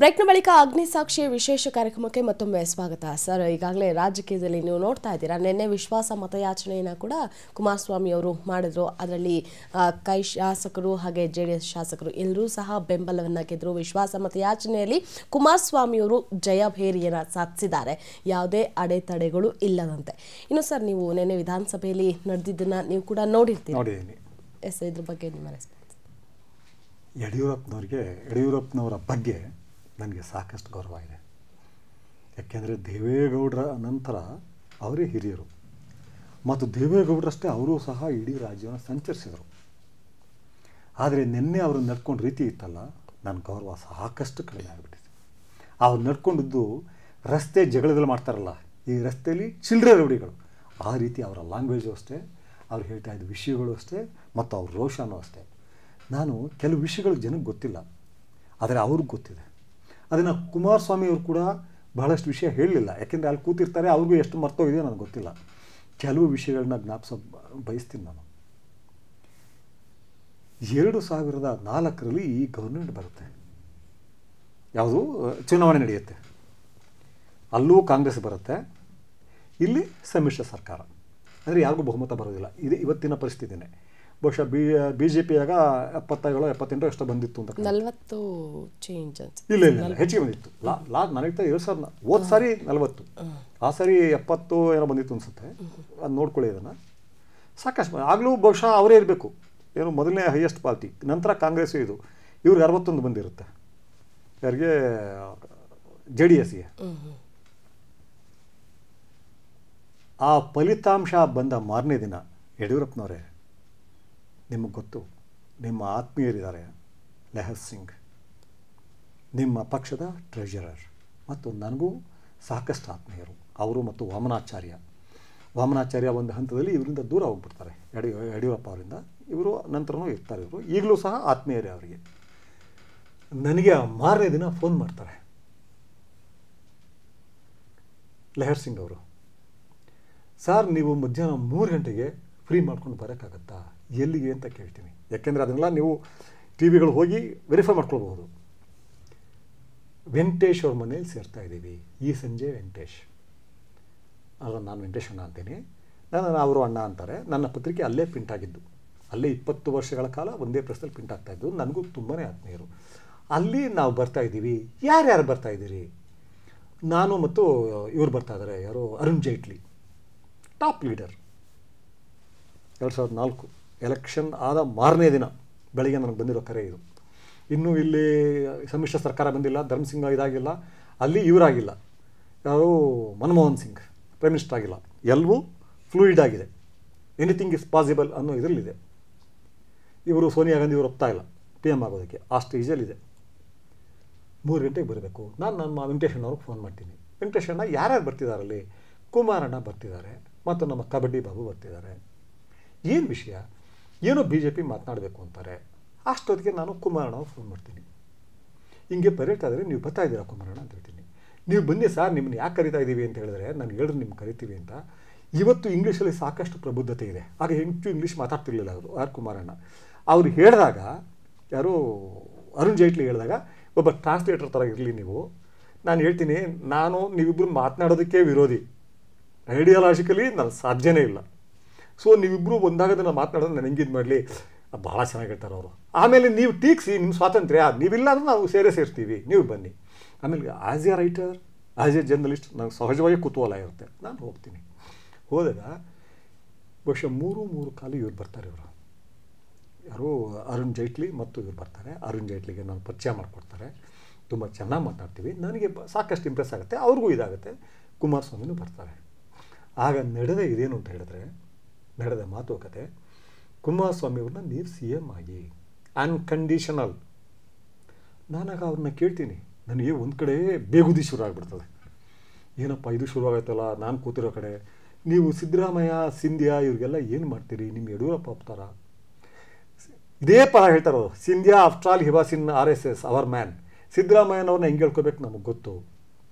ಬ್ರೇಕ್ನ ಬಳಿಕ ಅಗ್ನಿಸಾಕ್ಷಿ ವಿಶೇಷ ಕಾರ್ಯಕ್ರಮಕ್ಕೆ ಮತ್ತೊಮ್ಮೆ ಸ್ವಾಗತ ಸರ್ ಈಗಾಗಲೇ ರಾಜಕೀಯದಲ್ಲಿ ನೀವು ನೋಡ್ತಾ ಇದ್ದೀರಾ ನಿನ್ನೆ ವಿಶ್ವಾಸ ಮತಯಾಚನೆಯನ್ನು ಕೂಡ ಕುಮಾರಸ್ವಾಮಿ ಅವರು ಮಾಡಿದ್ರು ಅದರಲ್ಲಿ ಕೈ ಶಾಸಕರು ಹಾಗೆ ಜೆ ಡಿ ಎಸ್ ಶಾಸಕರು ಎಲ್ಲರೂ ಸಹ ಬೆಂಬಲವನ್ನು ಗೆದ್ದರು ವಿಶ್ವಾಸ ಮತಯಾಚನೆಯಲ್ಲಿ ಕುಮಾರಸ್ವಾಮಿಯವರು ಜಯಭೇರಿಯನ್ನು ಸಾಧಿಸಿದ್ದಾರೆ ಯಾವುದೇ ಅಡೆತಡೆಗಳು ಇಲ್ಲದಂತೆ ಇನ್ನು ಸರ್ ನೀವು ನಿನ್ನೆ ವಿಧಾನಸಭೆಯಲ್ಲಿ ನಡೆದಿದ್ದನ್ನು ನೀವು ಕೂಡ ನೋಡಿರ್ತೀರಿ ಎಸ್ ಇದ್ರ ಬಗ್ಗೆ ನಿಮ್ಮ ರೆಸ್ಪಾನ್ಸ್ ಯಡಿಯೂರಪ್ಪನವ್ರಿಗೆ ಯಡಿಯೂರಪ್ಪನವರ ಬಗ್ಗೆ ನನಗೆ ಸಾಕಷ್ಟು ಗೌರವ ಇದೆ ಯಾಕೆಂದರೆ ದೇವೇಗೌಡರ ನಂತರ ಅವರೇ ಹಿರಿಯರು ಮತ್ತು ದೇವೇಗೌಡರಷ್ಟೇ ಅವರೂ ಸಹ ಇಡೀ ರಾಜ್ಯವನ್ನು ಸಂಚರಿಸಿದರು ಆದರೆ ನಿನ್ನೆ ಅವರು ನಡ್ಕೊಂಡು ರೀತಿ ಇತ್ತಲ್ಲ ನನ್ನ ಗೌರವ ಸಾಕಷ್ಟು ಕಡಿಮೆ ಆಗಿಬಿಟ್ಟಿದೆ ಅವ್ರು ನಡ್ಕೊಂಡಿದ್ದು ರಸ್ತೆ ಜಗಳದಲ್ಲಿ ಮಾಡ್ತಾರಲ್ಲ ಈ ರಸ್ತೆಯಲ್ಲಿ ಚಿಲ್ಡ್ರೆ ರೌಡಿಗಳು ಆ ರೀತಿ ಅವರ ಲ್ಯಾಂಗ್ವೇಜು ಅಷ್ಟೇ ಅವ್ರು ಹೇಳ್ತಾ ಇದ್ದ ವಿಷಯಗಳು ಅಷ್ಟೇ ಮತ್ತು ಅವ್ರ ರೋಷನೂ ಅಷ್ಟೇ ನಾನು ಕೆಲವು ವಿಷಯಗಳು ಜನಕ್ಕೆ ಗೊತ್ತಿಲ್ಲ ಆದರೆ ಅವ್ರಿಗೆ ಗೊತ್ತಿದೆ ಅದನ್ನು ಕುಮಾರಸ್ವಾಮಿ ಅವರು ಕೂಡ ಬಹಳಷ್ಟು ವಿಷಯ ಹೇಳಲಿಲ್ಲ ಯಾಕೆಂದರೆ ಅಲ್ಲಿ ಕೂತಿರ್ತಾರೆ ಅವ್ರಿಗೂ ಎಷ್ಟು ಮರ್ತೋಗಿದೆಯೋ ನನಗೆ ಗೊತ್ತಿಲ್ಲ ಕೆಲವು ವಿಷಯಗಳನ್ನ ಜ್ಞಾಪಿಸ ಬಯಸ್ತೀನಿ ನಾನು ಎರಡು ಸಾವಿರದ ನಾಲ್ಕರಲ್ಲಿ ಈ ಗೌರ್ಮೆಂಟ್ ಬರುತ್ತೆ ಯಾವುದು ಚುನಾವಣೆ ನಡೆಯುತ್ತೆ ಅಲ್ಲೂ ಕಾಂಗ್ರೆಸ್ ಬರುತ್ತೆ ಇಲ್ಲಿ ಸಮ್ಮಿಶ್ರ ಸರ್ಕಾರ ಅಂದರೆ ಯಾರಿಗೂ ಬಹುಮತ ಬರೋದಿಲ್ಲ ಇದು ಇವತ್ತಿನ ಪರಿಸ್ಥಿತಿನೇ ಬಹುಶಃ ಬಿ ಬಿ ಜೆ ಆಗ ಎಪ್ಪತ್ತೇಳು ಎಪ್ಪತ್ತೆಂಟು ಅಷ್ಟು ಬಂದಿತ್ತು ಅಂತ ನಲ್ವತ್ತು ಚೇಂಜ್ ಇಲ್ಲ ಇಲ್ಲ ಇಲ್ಲ ಹೆಚ್ಚಿಗೆ ಬಂದಿತ್ತು ಲಾ ಲಾ ನನಗೆ ಎರಡು ಸಾವಿರ ಹೋದ ಸಾರಿ ನಲ್ವತ್ತು ಆ ಸಾರಿ ಎಪ್ಪತ್ತು ಏನೋ ಬಂದಿತ್ತು ಅನಿಸುತ್ತೆ ಅದು ನೋಡ್ಕೊಳ್ಳಿ ಅದನ್ನು ಸಾಕಷ್ಟು ಆಗಲೂ ಬಹುಶಃ ಅವರೇ ಇರಬೇಕು ಏನು ಮೊದಲನೇ ಹೈಯೆಸ್ಟ್ ಪಾರ್ಟಿ ನಂತರ ಕಾಂಗ್ರೆಸ್ ಇದು ಇವ್ರಿಗೆ ಅರವತ್ತೊಂದು ಬಂದಿರುತ್ತೆ ಯಾರಿಗೆ ಜೆ ಡಿ ಎಸ್ಗೆ ಆ ಫಲಿತಾಂಶ ಬಂದ ಮಾರನೇ ದಿನ ಯಡಿಯೂರಪ್ಪನವರೇ ನಿಮಗೆ ಗೊತ್ತು ನಿಮ್ಮ ಆತ್ಮೀಯರಿದ್ದಾರೆ ಲೆಹರ್ ಸಿಂಗ್ ನಿಮ್ಮ ಪಕ್ಷದ ಟ್ರೆಜರರ್ ಮತ್ತು ನನಗೂ ಸಾಕಷ್ಟು ಆತ್ಮೀಯರು ಅವರು ಮತ್ತು ವಾಮನಾಚಾರ್ಯ ವಾಮನಾಚಾರ್ಯ ಒಂದು ಹಂತದಲ್ಲಿ ಇವರಿಂದ ದೂರ ಹೋಗ್ಬಿಡ್ತಾರೆ ಯಡಿ ಯಡಿಯೂರಪ್ಪ ಅವರಿಂದ ಇವರು ನಂತರನೂ ಇರ್ತಾರೆ ಇವರು ಈಗಲೂ ಸಹ ಆತ್ಮೀಯರೇ ಅವರಿಗೆ ನನಗೆ ಮಾರನೇ ದಿನ ಫೋನ್ ಮಾಡ್ತಾರೆ ಲೆಹರ್ ಸಿಂಗ್ ಅವರು ಸರ್ ನೀವು ಮಧ್ಯಾಹ್ನ ಮೂರು ಗಂಟೆಗೆ ಫ್ರೀ ಮಾಡ್ಕೊಂಡು ಬರೋಕ್ಕಾಗತ್ತಾ ಎಲ್ಲಿಗೆ ಅಂತ ಕೇಳ್ತೀನಿ ಯಾಕೆಂದರೆ ಅದನ್ನೆಲ್ಲ ನೀವು ಟಿ ವಿಗಳು ಹೋಗಿ ವೆರಿಫೈ ಮಾಡ್ಕೊಳ್ಬಹುದು ವೆಂಕಟೇಶ್ ಅವ್ರ ಮನೇಲಿ ಸೇರ್ತಾ ಇದ್ದೀವಿ ಈ ಸಂಜೆ ವೆಂಕಟೇಶ್ ಅಲ್ಲ ನಾನು ವೆಂಕಟೇಶ್ ಅಣ್ಣ ಅಂತೀನಿ ನಾನು ಅವರು ಅಣ್ಣ ಅಂತಾರೆ ನನ್ನ ಪತ್ರಿಕೆ ಅಲ್ಲೇ ಪ್ರಿಂಟ್ ಆಗಿದ್ದು ಅಲ್ಲೇ ಇಪ್ಪತ್ತು ವರ್ಷಗಳ ಕಾಲ ಒಂದೇ ಪ್ರೆಸ್ನಲ್ಲಿ ಪ್ರಿಂಟ್ ಆಗ್ತಾ ಇದ್ದು ನನಗೂ ತುಂಬಾ ಆತ್ಮೀಯರು ಅಲ್ಲಿ ನಾವು ಬರ್ತಾ ಇದ್ದೀವಿ ಯಾರ್ಯಾರು ಬರ್ತಾ ಇದ್ದೀರಿ ನಾನು ಮತ್ತು ಇವರು ಬರ್ತಾ ಇದ್ದಾರೆ ಯಾರು ಅರುಣ್ ಜೇಟ್ಲಿ ಟಾಪ್ ಲೀಡರ್ ಎರಡು ಸಾವಿರದ ನಾಲ್ಕು ಎಲೆಕ್ಷನ್ ಆದ ಮಾರನೇ ದಿನ ಬೆಳಿಗ್ಗೆ ನನಗೆ ಬಂದಿರೋ ಕರೆ ಇದು ಇನ್ನೂ ಇಲ್ಲಿ ಸಮ್ಮಿಶ್ರ ಸರ್ಕಾರ ಬಂದಿಲ್ಲ ಧರ್ಮಸಿಂಗ್ ಇದಾಗಿಲ್ಲ ಅಲ್ಲಿ ಇವರಾಗಿಲ್ಲ ಯಾರು ಮನಮೋಹನ್ ಸಿಂಗ್ ಪ್ರೈಮ್ ಮಿನಿಸ್ಟರ್ ಆಗಿಲ್ಲ ಎಲ್ಲವೂ ಫ್ಲೂಯಿಡ್ ಆಗಿದೆ ಎನಿಥಿಂಗ್ ಇಸ್ ಪಾಸಿಬಲ್ ಅನ್ನೋ ಇದರಲ್ಲಿದೆ ಇವರು ಸೋನಿಯಾ ಗಾಂಧಿ ಇವರು ಒಪ್ತಾ ಇಲ್ಲ ಪಿ ಎಮ್ ಆಗೋದಕ್ಕೆ ಆ ಸ್ಟೇಜಲ್ಲಿದೆ ಮೂರು ಗಂಟೆಗೆ ಬರಬೇಕು ನಾನು ನಮ್ಮ ವೆಂಕಟೇಶಣ್ಣ ಅವ್ರಿಗೆ ಫೋನ್ ಮಾಡ್ತೀನಿ ವೆಂಕಟೇಶಣ್ಣ ಯಾರ್ಯಾರು ಅಲ್ಲಿ ಕುಮಾರಣ್ಣ ಬರ್ತಿದ್ದಾರೆ ಮತ್ತು ನಮ್ಮ ಕಬಡ್ಡಿ ಬಾಬು ಬರ್ತಿದ್ದಾರೆ ಏನು ವಿಷಯ ಏನೋ ಬಿ ಜೆ ಪಿ ಮಾತನಾಡಬೇಕು ಅಂತಾರೆ ಅಷ್ಟೊತ್ತಿಗೆ ನಾನು ಕುಮಾರಣ್ಣ ಫೋನ್ ಮಾಡ್ತೀನಿ ಹಿಂಗೆ ಪರೇಟ್ ಆದರೆ ನೀವು ಬರ್ತಾ ಇದ್ದೀರಾ ಕುಮಾರಣ್ಣ ಅಂತ ಹೇಳ್ತೀನಿ ನೀವು ಬನ್ನಿ ಸರ್ ನಿಮ್ಮನ್ನ ಯಾಕೆ ಕರಿತಾ ಇದ್ದೀವಿ ಅಂತ ಹೇಳಿದ್ರೆ ನಾನು ಹೇಳಿದ್ರೆ ನಿಮ್ಗೆ ಕರಿತೀವಿ ಅಂತ ಇವತ್ತು ಇಂಗ್ಲೀಷಲ್ಲಿ ಸಾಕಷ್ಟು ಪ್ರಬುದ್ಧತೆ ಇದೆ ಆಗ ಹೆಂಚು ಇಂಗ್ಲೀಷ್ ಮಾತಾಡ್ತಿರ್ಲಿಲ್ಲ ಅವರು ಆರ್ ಕುಮಾರಣ್ಣ ಅವರು ಹೇಳಿದಾಗ ಯಾರು ಅರುಣ್ ಜೇಟ್ಲಿ ಹೇಳಿದಾಗ ಒಬ್ಬ ಟ್ರಾನ್ಸ್ಲೇಟರ್ ಥರ ಇರಲಿ ನೀವು ನಾನು ಹೇಳ್ತೀನಿ ನಾನು ನೀವಿಬ್ಬರು ಮಾತನಾಡೋದಕ್ಕೆ ವಿರೋಧಿ ಐಡಿಯಾಲಾಜಿಕಲಿ ನಾನು ಸಾಧ್ಯನೇ ಇಲ್ಲ ಸೊ ನೀವಿಬ್ಬರು ನಾನು ಮಾತನಾಡೋದು ನನಗೆ ಹೆಂಗಿದ್ ಮಾಡಲಿ ಭಾಳ ಚೆನ್ನಾಗಿರ್ತಾರೆ ಅವರು ಆಮೇಲೆ ನೀವು ಟೀಕ್ಸಿ ನಿಮ್ಮ ಸ್ವಾತಂತ್ರ್ಯ ನೀವಿಲ್ಲ ಅಂದ್ರೆ ನಾವು ಸೇರೆ ಸೇರ್ತೀವಿ ನೀವು ಬನ್ನಿ ಆಮೇಲೆ as a writer as a journalist ನಂಗೆ ಸಹಜವಾಗಿ ಕುತೂಹಲ ಇರುತ್ತೆ ನಾನು ಹೋಗ್ತೀನಿ ಹೋದಾಗ ಬಹುಶಃ ಮೂರು ಮೂರು ಕಾಲು ಇವ್ರು ಬರ್ತಾರೆ ಇವರು ಯಾರು ಅರುಣ್ ಜೈಟ್ಲಿ ಮತ್ತು ಇವ್ರು ಬರ್ತಾರೆ ಅರುಣ್ ಜೈಟ್ಲಿಗೆ ನಾನು ಪರಿಚಯ ಮಾಡಿಕೊಡ್ತಾರೆ ತುಂಬ ಚೆನ್ನಾಗಿ ಮಾತಾಡ್ತೀವಿ ನನಗೆ ಸಾಕಷ್ಟು ಇಂಪ್ರೆಸ್ ಆಗುತ್ತೆ ಅವ್ರಿಗೂ ಇದಾಗುತ್ತೆ ಕುಮಾರಸ್ವಾಮಿನೂ ಬರ್ತಾರೆ ಆಗ ನಡೆದ ಇದೇನು ಅಂತ ಹೇಳಿದ್ರೆ ನಡೆದ ಮಾತುಕತೆ ಕುಮಾರಸ್ವಾಮಿಯವ್ರನ್ನ ನೀವು ಸಿ ಎಮ್ ಆಗಿ ಅನ್ಕಂಡೀಷನಲ್ ನಾನಾಗ ಅವ್ರನ್ನ ಕೇಳ್ತೀನಿ ನನಗೆ ಒಂದು ಕಡೆ ಬೇಗುದಿ ಶುರು ಆಗಿಬಿಡ್ತದೆ ಏನಪ್ಪ ಇದು ಶುರುವಾಗತ್ತಲ್ಲ ನಾನು ಕೂತಿರೋ ಕಡೆ ನೀವು ಸಿದ್ದರಾಮಯ್ಯ ಸಿಂಧ್ಯಾ ಇವ್ರಿಗೆಲ್ಲ ಏನು ಮಾಡ್ತೀರಿ ನಿಮ್ಮ ಯಡಿಯೂರಪ್ಪ ಒಪ್ತಾರ ಇದೇ ಪರ ಹೇಳ್ತಾರೋ ಸಿಂಧ್ಯಾ ಆಫ್ಟರ್ ಆಲ್ ಹಿವಾಸಿನ್ R S S our man ಸಿದ್ದರಾಮಯ್ಯನವ್ರನ್ನ ಹೆಂಗೆ ಹೇಳ್ಕೊಬೇಕು ನಮಗೆ ಗೊತ್ತು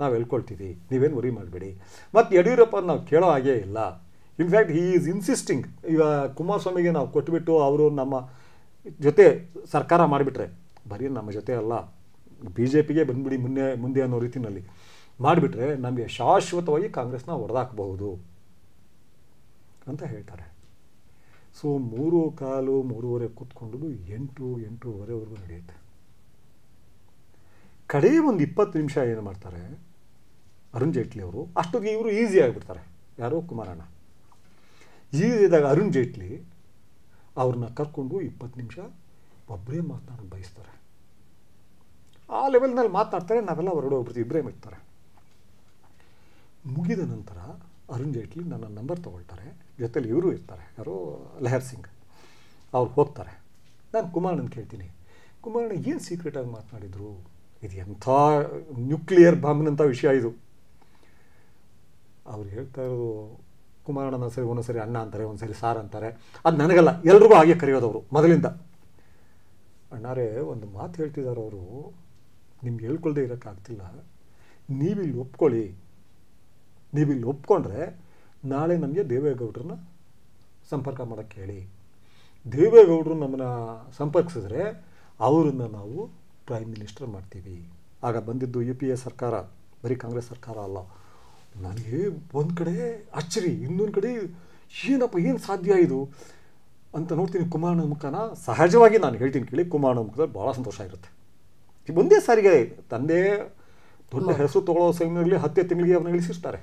ನಾವು ಹೇಳ್ಕೊಳ್ತೀವಿ ನೀವೇನು ವರಿ ಮಾಡಬೇಡಿ ಮತ್ತು ಯಡಿಯೂರಪ್ಪ ನಾವು ಕೇಳೋ ಹಾಗೇ ಇಲ್ಲ ಇನ್ಫ್ಯಾಕ್ಟ್ ಹಿ ಈಸ್ ಇನ್ಸಿಸ್ಟಿಂಗ್ ಈಗ ಕುಮಾರಸ್ವಾಮಿಗೆ ನಾವು ಕೊಟ್ಟುಬಿಟ್ಟು ಅವರು ನಮ್ಮ ಜೊತೆ ಸರ್ಕಾರ ಮಾಡಿಬಿಟ್ರೆ ಬರೀ ನಮ್ಮ ಜೊತೆ ಅಲ್ಲ ಬಿ ಜೆ ಪಿಗೆ ಬಂದ್ಬಿಡಿ ಮುನ್ನೆ ಮುಂದೆ ಅನ್ನೋ ರೀತಿಯಲ್ಲಿ ಮಾಡಿಬಿಟ್ರೆ ನಮಗೆ ಶಾಶ್ವತವಾಗಿ ಕಾಂಗ್ರೆಸ್ನ ಹೊಡೆದಾಕಬಹುದು ಅಂತ ಹೇಳ್ತಾರೆ ಸೊ ಮೂರು ಕಾಲು ಮೂರುವರೆ ಕೂತ್ಕೊಂಡು ಎಂಟು ಎಂಟೂವರೆವರೆಗೂ ನಡೆಯುತ್ತೆ ಕಡೆ ಒಂದು ಇಪ್ಪತ್ತು ನಿಮಿಷ ಏನು ಮಾಡ್ತಾರೆ ಅರುಣ್ ಜೇಟ್ಲಿ ಅವರು ಅಷ್ಟೊತ್ತಿಗೆ ಇವರು ಈಸಿ ಆಗಿಬಿಡ್ತಾರೆ ಯಾರೋ ಕುಮಾರಣ್ಣ ಈಗಿದಾಗ ಅರುಣ್ ಜೇಟ್ಲಿ ಅವ್ರನ್ನ ಕರ್ಕೊಂಡು ಇಪ್ಪತ್ತು ನಿಮಿಷ ಒಬ್ಬರೇ ಮಾತನಾಡೋದು ಬಯಸ್ತಾರೆ ಆ ಲೆವೆಲ್ನಲ್ಲಿ ಮಾತನಾಡ್ತಾರೆ ನಾವೆಲ್ಲ ಹೊರಗಡೆ ಒಬ್ರು ಇಬ್ಬರೇ ಬಿಡ್ತಾರೆ ಮುಗಿದ ನಂತರ ಅರುಣ್ ಜೇಟ್ಲಿ ನನ್ನ ನಂಬರ್ ತೊಗೊಳ್ತಾರೆ ಜೊತೆಲಿ ಇವರು ಇರ್ತಾರೆ ಯಾರು ಲಹರ್ ಸಿಂಗ್ ಅವ್ರು ಹೋಗ್ತಾರೆ ನಾನು ಕುಮಾರಣ್ಣನ ಕೇಳ್ತೀನಿ ಕುಮಾರಣ್ಣ ಏನು ಸೀಕ್ರೆಟಾಗಿ ಮಾತನಾಡಿದರು ಇದು ಎಂಥ ನ್ಯೂಕ್ಲಿಯರ್ ಬಾಂಬ್ನಂಥ ವಿಷಯ ಇದು ಅವ್ರು ಹೇಳ್ತಾ ಇರೋದು ಕುಮಾರಣ್ಣ ಒಂದ್ಸರಿ ಒಂದೊಂದ್ಸರಿ ಅಣ್ಣ ಅಂತಾರೆ ಒಂದ್ಸರಿ ಸಾರ್ ಅಂತಾರೆ ಅದು ನನಗಲ್ಲ ಎಲ್ರಿಗೂ ಹಾಗೆ ಕರೆಯೋದವರು ಮೊದಲಿಂದ ಅಣ್ಣಾರೇ ಒಂದು ಮಾತು ಹೇಳ್ತಿದ್ದಾರೆ ಅವರು ನಿಮ್ಗೆ ಹೇಳ್ಕೊಳ್ದೆ ಇರೋಕ್ಕಾಗ್ತಿಲ್ಲ ನೀವಿಲ್ಲಿ ಒಪ್ಕೊಳ್ಳಿ ನೀವಿಲ್ಲಿ ಒಪ್ಕೊಂಡ್ರೆ ನಾಳೆ ನಮಗೆ ದೇವೇಗೌಡ್ರನ್ನ ಸಂಪರ್ಕ ಮಾಡೋಕ್ಕೆ ಹೇಳಿ ದೇವೇಗೌಡರು ನಮ್ಮನ್ನು ಸಂಪರ್ಕಿಸಿದ್ರೆ ಅವರನ್ನು ನಾವು ಪ್ರೈಮ್ ಮಿನಿಸ್ಟರ್ ಮಾಡ್ತೀವಿ ಆಗ ಬಂದಿದ್ದು ಯು ಪಿ ಎ ಸರ್ಕಾರ ಬರೀ ಕಾಂಗ್ರೆಸ್ ಸರ್ಕಾರ ಅಲ್ಲ ನನಗೆ ಒಂದು ಕಡೆ ಅಚ್ಚರಿ ಇನ್ನೊಂದು ಕಡೆ ಏನಪ್ಪ ಏನು ಸಾಧ್ಯ ಇದು ಅಂತ ನೋಡ್ತೀನಿ ಕುಮಾರನ ಮುಖನ ಸಹಜವಾಗಿ ನಾನು ಹೇಳ್ತೀನಿ ಕೇಳಿ ಕುಮಾರನ ಮುಖದಲ್ಲಿ ಭಾಳ ಸಂತೋಷ ಇರುತ್ತೆ ಒಂದೇ ಸಾರಿಗೆ ತಂದೆ ದೊಡ್ಡ ಹೆಸರು ತಗೊಳ್ಳೋ ಸಮಯದಲ್ಲಿ ಹತ್ತೆ ತಿಂಗಳಿಗೆ ಅವನ್ನ ಇಳಿಸಿರ್ತಾರೆ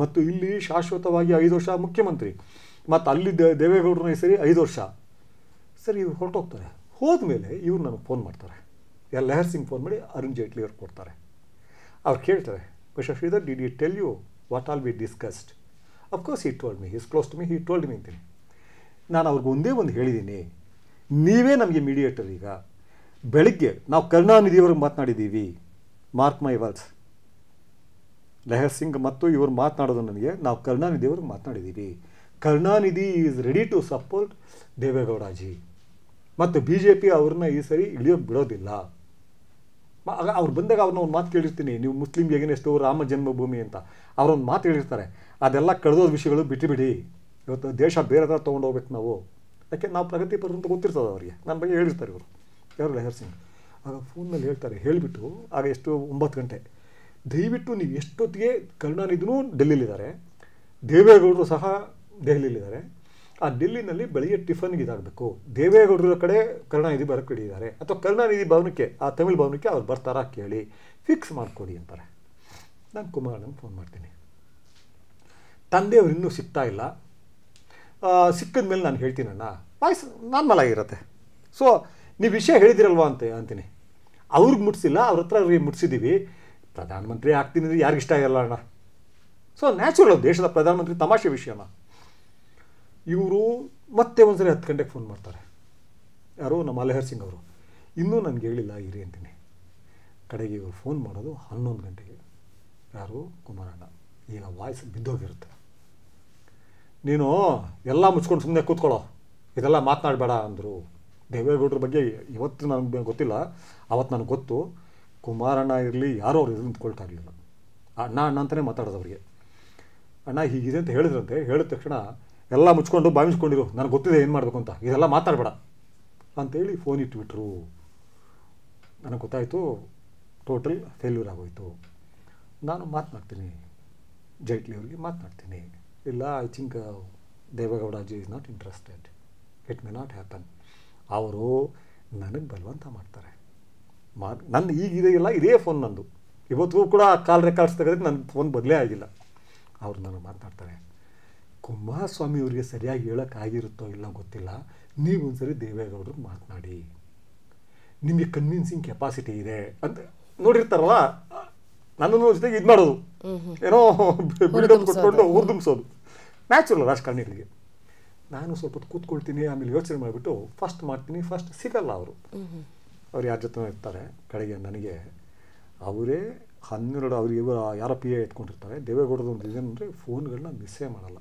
ಮತ್ತು ಇಲ್ಲಿ ಶಾಶ್ವತವಾಗಿ ಐದು ವರ್ಷ ಮುಖ್ಯಮಂತ್ರಿ ಮತ್ತು ಅಲ್ಲಿ ದೇವೇಗೌಡರನ್ನ ಸರಿ ಐದು ವರ್ಷ ಸರಿ ಇವ್ರು ಹೊರಟೋಗ್ತಾರೆ ಮೇಲೆ ಇವ್ರು ನನಗೆ ಫೋನ್ ಮಾಡ್ತಾರೆ ಲೆಹರ್ ಸಿಂಗ್ ಫೋನ್ ಮಾಡಿ ಅರುಣ್ ಜೇಟ್ಲಿ ಅವ್ರು ಕೊಡ್ತಾರೆ ಅವ್ರು ಕೇಳ್ತಾರೆ Mr. Sridhar, did he tell you what all we discussed? Of course course he told me is close to me he told ನಾನು ಅವ್ರಿಗೆ ಒಂದೇ ಒಂದು ಹೇಳಿದ್ದೀನಿ ನೀವೇ ನಮಗೆ ಮೀಡಿಯೇಟರ್ ಈಗ ಬೆಳಿಗ್ಗೆ ನಾವು ಕರುಣಾನಿಧಿಯವ್ರಿಗೆ ಮಾತನಾಡಿದ್ದೀವಿ mark my words Lehar Singh ಮತ್ತು ಇವರು ಮಾತನಾಡೋದು ನನಗೆ ನಾವು ಕರುಣಾನಿಧಿಯವ್ರಿಗೆ ಮಾತನಾಡಿದ್ದೀವಿ Karunanidhi is ready to support Devegowdaji ಮತ್ತು ಬಿ ಜೆ ಪಿ ಅವ್ರನ್ನ ಈ ಸರಿ ಇಳಿಯೋಕ್ಕೆ ಬಿಡೋದಿಲ್ಲ ಆಗ ಅವ್ರು ಬಂದಾಗ ಅವ್ರನ್ನ ಒಂದು ಮಾತು ಕೇಳಿರ್ತೀನಿ ನೀವು ಮುಸ್ಲಿಮ್ ಎಷ್ಟೋ ರಾಮ ಜನ್ಮಭೂಮಿ ಅಂತ ಅವರೊಂದು ಮಾತು ಹೇಳಿರ್ತಾರೆ ಅದೆಲ್ಲ ಕಳೆದೋದ ವಿಷಯಗಳು ಬಿಟ್ಟು ಬಿಡಿ ಇವತ್ತು ದೇಶ ಬೇರೆ ಥರ ತೊಗೊಂಡು ಹೋಗ್ಬೇಕು ನಾವು ಯಾಕೆ ನಾವು ಪ್ರಗತಿ ಅಂತ ಗೊತ್ತಿರ್ತದೆ ಅವರಿಗೆ ನನ್ನ ಬಗ್ಗೆ ಹೇಳಿರ್ತಾರೆ ಇವರು ಯಾರು ಲೆಹರ್ ಸಿಂಗ್ ಆಗ ಫೋನಲ್ಲಿ ಹೇಳ್ತಾರೆ ಹೇಳಿಬಿಟ್ಟು ಆಗ ಎಷ್ಟು ಒಂಬತ್ತು ಗಂಟೆ ದಯವಿಟ್ಟು ನೀವು ಎಷ್ಟೊತ್ತಿಗೆ ಕರುಣಾನಿಧಿನೂ ಡೆಲ್ಲಿಲಿದ್ದಾರೆ ದೇವೇಗೌಡರು ಸಹ ದೆಹಲಿಯಲ್ಲಿದ್ದಾರೆ ಆ ನಿಲ್ಲಿನಲ್ಲಿ ಬೆಳಿಗ್ಗೆ ಟಿಫನ್ಗೆ ಇದಾಗಬೇಕು ದೇವೇಗೌಡರ ಕಡೆ ಕರುಣಾನಿಧಿ ಬರಕ್ಕೆ ಹಿಡಿದ್ದಾರೆ ಅಥವಾ ಕರುಣಾನಿಧಿ ಭವನಕ್ಕೆ ಆ ತಮಿಳು ಭವನಕ್ಕೆ ಅವ್ರು ಬರ್ತಾರಾ ಕೇಳಿ ಫಿಕ್ಸ್ ಮಾಡಿಕೊಡಿ ಅಂತಾರೆ ನಾನು ಕುಮಾರಣ್ಣಂಗೆ ಫೋನ್ ಮಾಡ್ತೀನಿ ತಂದೆಯವರು ಇನ್ನೂ ಸಿಗ್ತಾ ಇಲ್ಲ ಸಿಕ್ಕಿದ ಮೇಲೆ ನಾನು ಹೇಳ್ತೀನಣ್ಣ ವಾಯ್ಸ್ ನಾರ್ಮಲ್ ಆಗಿರುತ್ತೆ ಸೊ ನೀವು ವಿಷಯ ಹೇಳಿದಿರಲ್ವಾ ಅಂತ ಅಂತೀನಿ ಅವ್ರಿಗೆ ಮುಟ್ಸಿಲ್ಲ ಅವ್ರ ಹತ್ರ ಅವ್ರಿಗೆ ಮುಟ್ಸಿದ್ದೀವಿ ಪ್ರಧಾನಮಂತ್ರಿ ಆಗ್ತೀನಿ ಅಂದರೆ ಯಾರಿಗಿಷ್ಟ ಆಗಲ್ಲ ಅಣ್ಣ ಸೊ ನ್ಯಾಚುರಲ್ ದೇಶದ ಪ್ರಧಾನಮಂತ್ರಿ ತಮಾಷೆ ವಿಷಯನ ಇವರು ಮತ್ತೆ ಒಂದ್ಸರಿ ಹತ್ತು ಗಂಟೆಗೆ ಫೋನ್ ಮಾಡ್ತಾರೆ ಯಾರು ನಮ್ಮ ಅಲೆಹರ್ ಸಿಂಗ್ ಅವರು ಇನ್ನೂ ನನಗೆ ಹೇಳಿಲ್ಲ ಇರಿ ಅಂತೀನಿ ಕಡೆಗೆ ಇವರು ಫೋನ್ ಮಾಡೋದು ಹನ್ನೊಂದು ಗಂಟೆಗೆ ಯಾರು ಕುಮಾರಣ್ಣ ಈಗ ವಾಯ್ಸ್ ಬಿದ್ದೋಗಿರುತ್ತೆ ನೀನು ಎಲ್ಲ ಮುಚ್ಕೊಂಡು ಸುಮ್ಮನೆ ಕೂತ್ಕೊಳ್ಳೋ ಇದೆಲ್ಲ ಮಾತನಾಡಬೇಡ ಅಂದರು ದೇವೇಗೌಡರ ಬಗ್ಗೆ ಇವತ್ತು ನನಗೆ ಗೊತ್ತಿಲ್ಲ ಅವತ್ತು ನನಗೆ ಗೊತ್ತು ಕುಮಾರಣ್ಣ ಇರಲಿ ಯಾರೋ ಅವ್ರು ಇದು ನಿಂತ್ಕೊಳ್ತಾ ಇರಲಿಲ್ಲ ಅಣ್ಣ ಅಣ್ಣ ಅಂತಲೇ ಮಾತಾಡೋದು ಅವ್ರಿಗೆ ಅಣ್ಣ ಹೀಗಿದೆ ಅಂತ ಹೇಳಿದ್ರಂತೆ ಹೇಳಿದ ತಕ್ಷಣ ಎಲ್ಲ ಮುಚ್ಕೊಂಡು ಭಾವಿಸ್ಕೊಂಡಿರು ನನಗೆ ಗೊತ್ತಿದೆ ಏನು ಮಾಡಬೇಕು ಅಂತ ಇದೆಲ್ಲ ಮಾತಾಡಬೇಡ ಅಂತೇಳಿ ಫೋನ್ ಇಟ್ಬಿಟ್ರು ನನಗೆ ಗೊತ್ತಾಯಿತು ಟೋಟಲ್ ಫೇಲ್ಯೂರ್ ಆಗೋಯಿತು ನಾನು ಮಾತನಾಡ್ತೀನಿ ಜೈಟ್ಲಿ ಅವ್ರಿಗೆ ಮಾತನಾಡ್ತೀನಿ ಇಲ್ಲ I think uh, Devegowda ji is not interested it may not happen ಅವರು ನನಗೆ ಬಲವಂತ ಮಾಡ್ತಾರೆ ಮಾ ನನ್ನ ಈಗಿದೆಯಲ್ಲ ಇದೇ ಫೋನ್ ನಂದು ಇವತ್ತಿಗೂ ಕೂಡ ಕಾಲ್ ರೆಕಾರ್ಡ್ಸ್ ತೆಗೆದಕ್ಕೆ ನನ್ನ ಫೋನ್ ಬದಲೇ ಆಗಿಲ್ಲ ಅವರು ನನಗೆ ಮಾತನಾಡ್ತಾರೆ ಅವರಿಗೆ ಸರಿಯಾಗಿ ಹೇಳೋಕ್ಕಾಗಿರುತ್ತೋ ಇಲ್ಲ ಗೊತ್ತಿಲ್ಲ ನೀವು ಒಂದ್ಸರಿ ದೇವೇಗೌಡರು ಮಾತನಾಡಿ ನಿಮಗೆ ಕನ್ವಿನ್ಸಿಂಗ್ ಕೆಪಾಸಿಟಿ ಇದೆ ಅಂತ ನೋಡಿರ್ತಾರಲ್ಲ ನನ್ನನ್ನು ಜೊತೆಗೆ ಇದು ಮಾಡೋದು ಏನೋ ಬಿಲ್ಡಪ್ ಕೊಟ್ಕೊಂಡು ನ್ಯಾಚುರಲ್ ರಾಜಕಾರಣಿಗಳಿಗೆ ನಾನು ಸ್ವಲ್ಪ ಕೂತ್ಕೊಳ್ತೀನಿ ಆಮೇಲೆ ಯೋಚನೆ ಮಾಡಿಬಿಟ್ಟು ಫಸ್ಟ್ ಮಾಡ್ತೀನಿ ಫಸ್ಟ್ ಸಿಗಲ್ಲ ಅವರು ಅವ್ರು ಯಾರ ಜೊತೆ ಇರ್ತಾರೆ ಕಡೆಗೆ ನನಗೆ ಅವರೇ ಹನ್ನೆರಡು ಅವ್ರಿಗೆ ಯಾರ ಪಿ ಎ ಇಟ್ಕೊಂಡಿರ್ತಾರೆ ದೇವೇಗೌಡದ ಒಂದು ರೀಸನ್ ಅಂದರೆ ಫೋನ್ಗಳನ್ನ ಮಿಸ್ಸೇ ಮಾಡಲ್ಲ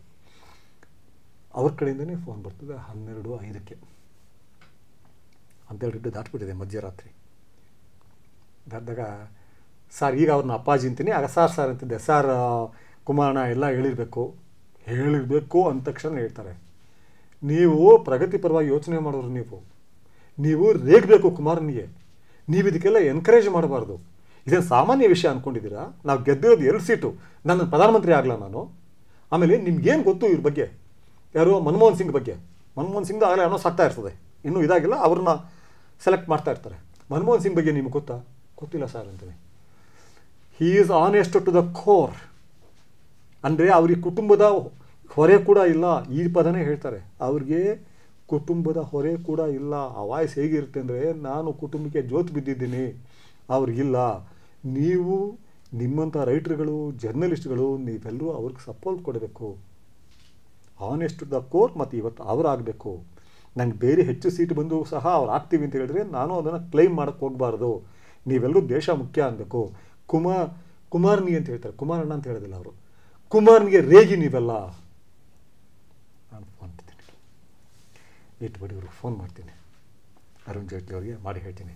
ಅವ್ರ ಕಡೆಯಿಂದನೇ ಫೋನ್ ಬರ್ತದೆ ಹನ್ನೆರಡು ಐದಕ್ಕೆ ಅಂತೇಳ್ಬಿಟ್ಟು ದಾಟ್ಬಿಟ್ಟಿದೆ ಮಧ್ಯರಾತ್ರಿ ದಾಟಿದಾಗ ಸರ್ ಈಗ ಅವ್ರನ್ನ ಅಪ್ಪಾಜಿ ಅಂತೀನಿ ಆಗ ಸಾರ್ ಸಾರ್ ಅಂತಿದ್ದೆ ಸರ್ ಕುಮಾರಣ್ಣ ಎಲ್ಲ ಹೇಳಿರಬೇಕು ಹೇಳಿರಬೇಕು ಅಂದ ತಕ್ಷಣ ಹೇಳ್ತಾರೆ ನೀವು ಪ್ರಗತಿಪರವಾಗಿ ಯೋಚನೆ ಮಾಡೋರು ನೀವು ನೀವು ರೇಗಬೇಕು ಕುಮಾರನಿಗೆ ನೀವು ಇದಕ್ಕೆಲ್ಲ ಎನ್ಕರೇಜ್ ಮಾಡಬಾರ್ದು ಇದೇನು ಸಾಮಾನ್ಯ ವಿಷಯ ಅಂದ್ಕೊಂಡಿದ್ದೀರಾ ನಾವು ಗೆದ್ದಿರೋದು ಎರಡು ಸೀಟು ನನ್ನ ಪ್ರಧಾನಮಂತ್ರಿ ಆಗಲ್ಲ ನಾನು ಆಮೇಲೆ ನಿಮ್ಗೇನು ಗೊತ್ತು ಇವ್ರ ಬಗ್ಗೆ ಯಾರು ಮನಮೋಹನ್ ಸಿಂಗ್ ಬಗ್ಗೆ ಮನಮೋಹನ್ ಸಿಂಗ್ದು ಆಗಲೇ ಅನ್ನೋ ಆಗ್ತಾ ಇರ್ತದೆ ಇನ್ನೂ ಇದಾಗಿಲ್ಲ ಅವ್ರನ್ನ ಸೆಲೆಕ್ಟ್ ಮಾಡ್ತಾ ಇರ್ತಾರೆ ಮನಮೋಹನ್ ಸಿಂಗ್ ಬಗ್ಗೆ ನಿಮ್ಗೆ ಗೊತ್ತಾ ಗೊತ್ತಿಲ್ಲ ಸರ್ ಅಂತೇಳಿ he is honest to the core ಅಂದರೆ ಅವ್ರಿಗೆ ಕುಟುಂಬದ ಹೊರೆ ಕೂಡ ಇಲ್ಲ ಈ ಪದನೇ ಹೇಳ್ತಾರೆ ಅವ್ರಿಗೆ ಕುಟುಂಬದ ಹೊರೆ ಕೂಡ ಇಲ್ಲ ಆ ವಾಯ್ಸ್ ಹೇಗಿರುತ್ತೆ ಅಂದರೆ ನಾನು ಕುಟುಂಬಕ್ಕೆ ಜೋತು ಬಿದ್ದಿದ್ದೀನಿ ಅವ್ರಿಗಿಲ್ಲ ನೀವು ನಿಮ್ಮಂಥ ರೈಟ್ರ್ಗಳು ಜರ್ನಲಿಸ್ಟ್ಗಳು ನೀವೆಲ್ಲರೂ ಅವ್ರಿಗೆ ಸಪೋರ್ಟ್ ಕೊಡಬೇಕು ಆನೆಸ್ಟ್ ದ ಕೋರ್ ಮತ್ತು ಇವತ್ತು ಅವರಾಗಬೇಕು ನಂಗೆ ಬೇರೆ ಹೆಚ್ಚು ಸೀಟ್ ಬಂದು ಸಹ ಅವ್ರು ಆಗ್ತೀವಿ ಅಂತ ಹೇಳಿದ್ರೆ ನಾನು ಅದನ್ನು ಕ್ಲೈಮ್ ಮಾಡೋಕ್ಕೆ ಹೋಗಬಾರ್ದು ನೀವೆಲ್ಲರೂ ದೇಶ ಮುಖ್ಯ ಅನ್ಬೇಕು ಕುಮಾರ್ ಕುಮಾರ್ನಿ ಅಂತ ಹೇಳ್ತಾರೆ ಕುಮಾರಣ್ಣ ಅಂತ ಹೇಳೋದಿಲ್ಲ ಅವರು ಕುಮಾರ್ನಿಗೆ ರೇಗಿ ನೀವೆಲ್ಲ ನಾನು ಫೋನ್ ಮಾಡ್ತೀನಿ ಏಟ್ ಬಡಿ ಫೋನ್ ಮಾಡ್ತೀನಿ ಅರುಣ್ ಜೇಟ್ಲಿ ಅವರಿಗೆ ಮಾಡಿ ಹೇಳ್ತೀನಿ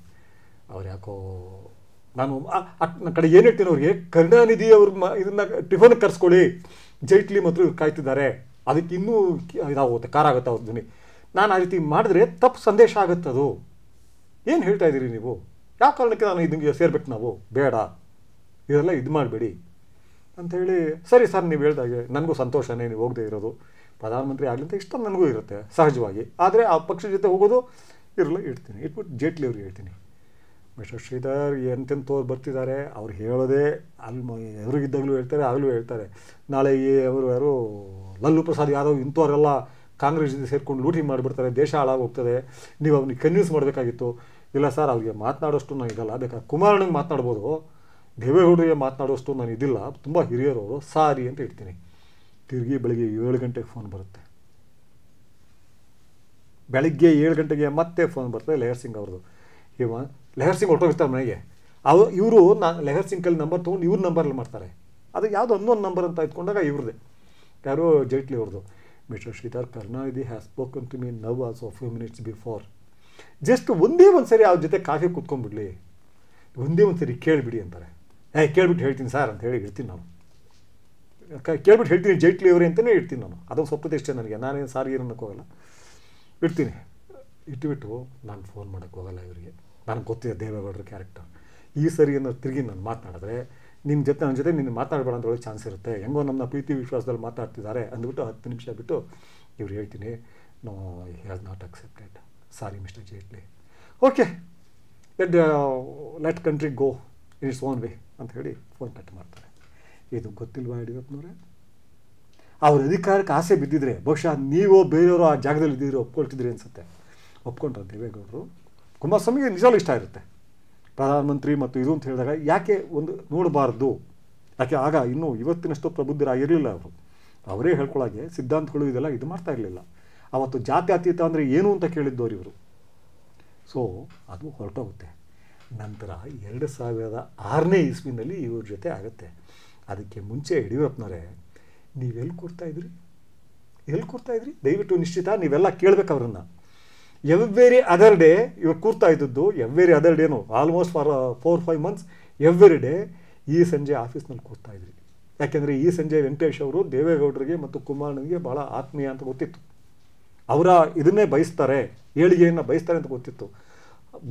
ಅವ್ರು ಯಾಕೋ ನಾನು ನನ್ನ ಕಡೆ ಏನು ಹೇಳ್ತೀನಿ ಅವ್ರಿಗೆ ಕರುಣಾನಿಧಿ ಅವ್ರ ಮ ಇದನ್ನು ಟಿಫನ್ ಕರೆಸ್ಕೊಳ್ಳಿ ಜೈಟ್ಲಿ ಮತ್ತು ಕಾಯ್ತಿದ್ದಾರೆ ಅದಕ್ಕೆ ಇನ್ನೂ ಇದಾಗುತ್ತೆ ಕಾರಾಗುತ್ತೆ ಅವ್ರ ಧ್ವನಿ ನಾನು ಆ ರೀತಿ ಮಾಡಿದ್ರೆ ತಪ್ಪು ಸಂದೇಶ ಅದು ಏನು ಹೇಳ್ತಾ ಇದ್ದೀರಿ ನೀವು ಯಾವ ಕಾರಣಕ್ಕೆ ನಾನು ಇದನ್ನ ಸೇರ್ಬಿಟ್ಟು ನಾವು ಬೇಡ ಇದೆಲ್ಲ ಇದು ಮಾಡಬೇಡಿ ಅಂಥೇಳಿ ಸರಿ ಸರ್ ನೀವು ಹೇಳ್ದಾಗೆ ನನಗೂ ಸಂತೋಷನೇ ನೀವು ಹೋಗದೆ ಇರೋದು ಪ್ರಧಾನಮಂತ್ರಿ ಆಗಲಿ ಅಂತ ಇಷ್ಟ ನನಗೂ ಇರುತ್ತೆ ಸಹಜವಾಗಿ ಆದರೆ ಆ ಪಕ್ಷದ ಜೊತೆ ಹೋಗೋದು ಇರಲ್ಲ ಇಡ್ತೀನಿ ಇಟ್ಬಿಟ್ಟು ಜೇಟ್ಲಿ ಅವ್ರಿಗೆ ಹೇಳ್ತೀನಿ ಮಿಸ್ಟರ್ ಶ್ರೀಧರ್ ಎಂತೆಂಥವ್ರು ಬರ್ತಿದ್ದಾರೆ ಅವ್ರು ಹೇಳೋದೇ ಅಲ್ಲಿ ಎದುರಿಗಿದ್ದಾಗಲೂ ಹೇಳ್ತಾರೆ ಆಗಲೂ ಹೇಳ್ತಾರೆ ನಾಳೆ ಅವರು ಯಾರು ಲಲ್ಲು ಪ್ರಸಾದ್ ಯಾದವ್ ಇಂಥವರೆಲ್ಲ ಕಾಂಗ್ರೆಸ್ ಜೊತೆ ಸೇರ್ಕೊಂಡು ಲೂಟಿ ಮಾಡಿಬಿಡ್ತಾರೆ ದೇಶ ಹಾಳಾಗೋಗ್ತದೆ ನೀವು ಅವ್ನಿಗೆ ಕನ್ವಿನ್ಸ್ ಮಾಡಬೇಕಾಗಿತ್ತು ಇಲ್ಲ ಸರ್ ಅವ್ರಿಗೆ ಮಾತನಾಡೋಷ್ಟು ನಾನು ಇದಲ್ಲ ಬೇಕಾದ ಕುಮಾರಣ್ಣಗೆ ಮಾತನಾಡ್ಬೋದು ದೇವೇಗೌಡರಿಗೆ ಮಾತನಾಡೋಷ್ಟು ನಾನು ಇದಿಲ್ಲ ತುಂಬ ಹಿರಿಯರವರು ಸಾರಿ ಅಂತ ಇಡ್ತೀನಿ ತಿರುಗಿ ಬೆಳಿಗ್ಗೆ ಏಳು ಗಂಟೆಗೆ ಫೋನ್ ಬರುತ್ತೆ ಬೆಳಿಗ್ಗೆ ಏಳು ಗಂಟೆಗೆ ಮತ್ತೆ ಫೋನ್ ಬರ್ತದೆ ಲೆಹರ್ ಸಿಂಗ್ ಅವ್ರದ್ದು ಇವ ಲೆಹರ್ ಸಿಂಗ್ ಹೊಟ್ಟೋಗಿರ್ತಾರೆ ಮನೆಗೆ ಅವ್ರು ಇವರು ನಾನು ಲೆಹರ್ ಸಿಂಗ್ ಕಲ್ಲಿ ನಂಬರ್ ತೊಗೊಂಡು ಇವ್ರ ನಂಬರಲ್ಲಿ ಮಾಡ್ತಾರೆ ಅದು ಯಾವುದೋ ಒಂದೊಂದು ನಂಬರ್ ಅಂತ ಇಟ್ಕೊಂಡಾಗ ಇವ್ರದೇ ಯಾರೋ ಜೈಟ್ಲಿ ಅವ್ರದ್ದು mister Sridhar Karunanidhi has spoken to me now as a few minutes before just ಒಂದೇ ಒಂದು ಸರಿ ಅವ್ರ ಜೊತೆ ಕಾಫಿ ಕುತ್ಕೊಂಡ್ಬಿಡ್ಲಿ ಒಂದೇ ಒಂದು ಸರಿ ಕೇಳಿಬಿಡಿ ಅಂತಾರೆ ಏ ಕೇಳ್ಬಿಟ್ಟು ಹೇಳ್ತೀನಿ ಸರ್ ಅಂತ ಹೇಳಿ ಇರ್ತೀನಿ ನಾನು ಕೇಳ್ಬಿಟ್ಟು ಹೇಳ್ತೀನಿ ಜೈಟ್ಲಿ ಅವರೇ ಅಂತಲೇ ಇರ್ತೀನಿ ನಾನು ಅದು ಸ್ವಲ್ಪ ನನಗೆ ನಾನೇನು ಸಾರಿಗೆ ಅನ್ನೋಕ್ಕೋಗಲ್ಲ ಇರ್ತೀನಿ ಬಿಟ್ಟು ನಾನು ಫೋನ್ ಮಾಡೋಕ್ಕೋಗಲ್ಲ ಇವರಿಗೆ ನನಗೆ ಗೊತ್ತಿದೆ ದೇವೇಗೌಡರ ಕ್ಯಾರೆಕ್ಟರ್ ಈ ಸರಿ ಅನ್ನೋ ತಿರುಗಿ ನಾನು ಮಾತನಾಡಿದ್ರೆ ನಿಮ್ಮ ಜೊತೆ ನನ್ನ ಜೊತೆ ನಿನ್ನ ಮಾತಾಡಬೇಡ ಅಂತ ಚಾನ್ಸ್ ಇರುತ್ತೆ ಹೆಂಗೋ ನಮ್ಮ ಪ್ರೀತಿ ವಿಶ್ವಾಸದಲ್ಲಿ ಮಾತಾಡ್ತಿದ್ದಾರೆ ಅಂದ್ಬಿಟ್ಟು ಹತ್ತು ನಿಮಿಷ ಬಿಟ್ಟು ಇವ್ರು ಹೇಳ್ತೀನಿ no I has not accepted sorry mister Jaitley okay let let country go in its own way ಅಂತ ಹೇಳಿ ಫೋನ್ ಕಟ್ ಮಾಡ್ತಾರೆ ಇದು ಗೊತ್ತಿಲ್ವಾ ಯಡಿಯೂರಪ್ಪನವ್ರೆ ಅವ್ರ ಅಧಿಕಾರಕ್ಕೆ ಆಸೆ ಬಿದ್ದಿದ್ರೆ ಬಹುಶಃ ನೀವೋ ಬೇರೆಯವರು ಆ ಜಾಗದಲ್ಲಿ ಇದ್ದಿದ್ರೆ ಒಪ್ಕೊಳ್ತಿದ್ರಿ ಅನಿಸುತ್ತೆ ಒಪ್ಕೊಂಡ್ರೆ ದೇವೇಗೌಡರು ಕುಮಾರಸ್ವಾಮಿಗೆ ನಿಜವಾಗ್ಲೂ ಇಷ್ಟ ಇರುತ್ತೆ ಪ್ರಧಾನಮಂತ್ರಿ ಮತ್ತು ಇದು ಅಂತ ಹೇಳಿದಾಗ ಯಾಕೆ ಒಂದು ನೋಡಬಾರ್ದು ಯಾಕೆ ಆಗ ಇನ್ನೂ ಇವತ್ತಿನಷ್ಟು ಪ್ರಬುದ್ಧರಾಗಿರಲಿಲ್ಲ ಅವರು ಅವರೇ ಹೇಳ್ಕೊಳ್ಳೋಕೆ ಸಿದ್ಧಾಂತಗಳು ಇದೆಲ್ಲ ಇದು ಮಾಡ್ತಾ ಇರಲಿಲ್ಲ ಅವತ್ತು ಜಾತ್ಯತೀತ ಅಂದರೆ ಏನು ಅಂತ ಕೇಳಿದ್ದವ್ರು ಇವರು ಸೊ ಅದು ಹೊರಟೋಗುತ್ತೆ ನಂತರ ಎರಡು ಸಾವಿರದ ಆರನೇ ಇಸ್ವಿನಲ್ಲಿ ಇವ್ರ ಜೊತೆ ಆಗುತ್ತೆ ಅದಕ್ಕೆ ಮುಂಚೆ ಯಡಿಯೂರಪ್ಪನವರೇ ನೀವೆಲ್ಲಿ ಕೊಡ್ತಾಯಿದ್ರಿ ಎಲ್ಲಿ ಕೊಡ್ತಾಯಿದ್ರಿ ದಯವಿಟ್ಟು ನಿಶ್ಚಿತ ನೀವೆಲ್ಲ ಕೇಳಬೇಕು ಅವರನ್ನು ಎವ್ರಿ ಅದರ್ ಡೇ ಇವಾಗ ಕೂರ್ತಾ ಇದ್ದದ್ದು ಎವ್ರಿ ಅದರ್ ಡೇನು almost for four five months every day ಈ ಸಂಜೆ ಆಫೀಸ್ನಲ್ಲಿ ಕೂರ್ತಾ ಇದ್ರಿ ಯಾಕೆಂದರೆ ಈ ಸಂಜೆ ವೆಂಕಟೇಶ್ ಅವರು ದೇವೇಗೌಡರಿಗೆ ಮತ್ತು ಕುಮಾರನಿಗೆ ಭಾಳ ಆತ್ಮೀಯ ಅಂತ ಗೊತ್ತಿತ್ತು ಅವರ ಇದನ್ನೇ ಬಯಸ್ತಾರೆ ಏಳಿಗೆಯನ್ನು ಬಯಸ್ತಾರೆ ಅಂತ ಗೊತ್ತಿತ್ತು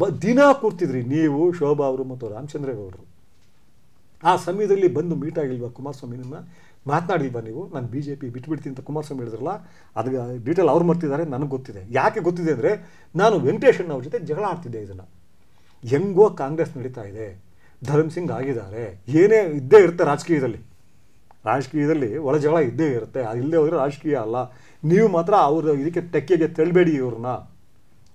ಬ ದಿನ ಕೂರ್ತಿದ್ರಿ ನೀವು ಶೋಭಾ ಅವರು ಮತ್ತು ರಾಮಚಂದ್ರೇಗೌಡರು ಆ ಸಮಯದಲ್ಲಿ ಬಂದು ಮೀಟ್ ಆಗಿಲ್ವಾ ಕುಮಾರಸ್ವಾಮಿ ನಿಮ್ಮ ಮಾತನಾಡಿದ್ವಿ ನೀವು ನಾನು ಬಿ ಜೆ ಪಿ ಬಿಟ್ಬಿಡ್ತೀನಿ ಅಂತ ಕುಮಾರಸ್ವಾಮಿ ಹೇಳಿದ್ರಲ್ಲ ಅದಕ್ಕೆ ಡೀಟೇಲ್ ಅವ್ರು ಮರ್ತಿದ್ದಾರೆ ನನಗೆ ಗೊತ್ತಿದೆ ಯಾಕೆ ಗೊತ್ತಿದೆ ಅಂದರೆ ನಾನು ವೆಂಕಟೇಶಣ್ಣ ಅವ್ರ ಜೊತೆ ಜಗಳ ಆಡ್ತಿದ್ದೆ ಇದನ್ನು ಹೆಂಗೋ ಕಾಂಗ್ರೆಸ್ ನಡೀತಾ ಇದೆ ಧರ್ಮ್ ಸಿಂಗ್ ಆಗಿದ್ದಾರೆ ಏನೇ ಇದ್ದೇ ಇರುತ್ತೆ ರಾಜಕೀಯದಲ್ಲಿ ರಾಜಕೀಯದಲ್ಲಿ ಒಳ ಜಗಳ ಇದ್ದೇ ಇರುತ್ತೆ ಅದು ಇಲ್ಲದೆ ಹೋದರೆ ರಾಜಕೀಯ ಅಲ್ಲ ನೀವು ಮಾತ್ರ ಅವ್ರ ಇದಕ್ಕೆ ತೆಕ್ಕೆಗೆ ತೆಳಬೇಡಿ ಇವ್ರನ್ನ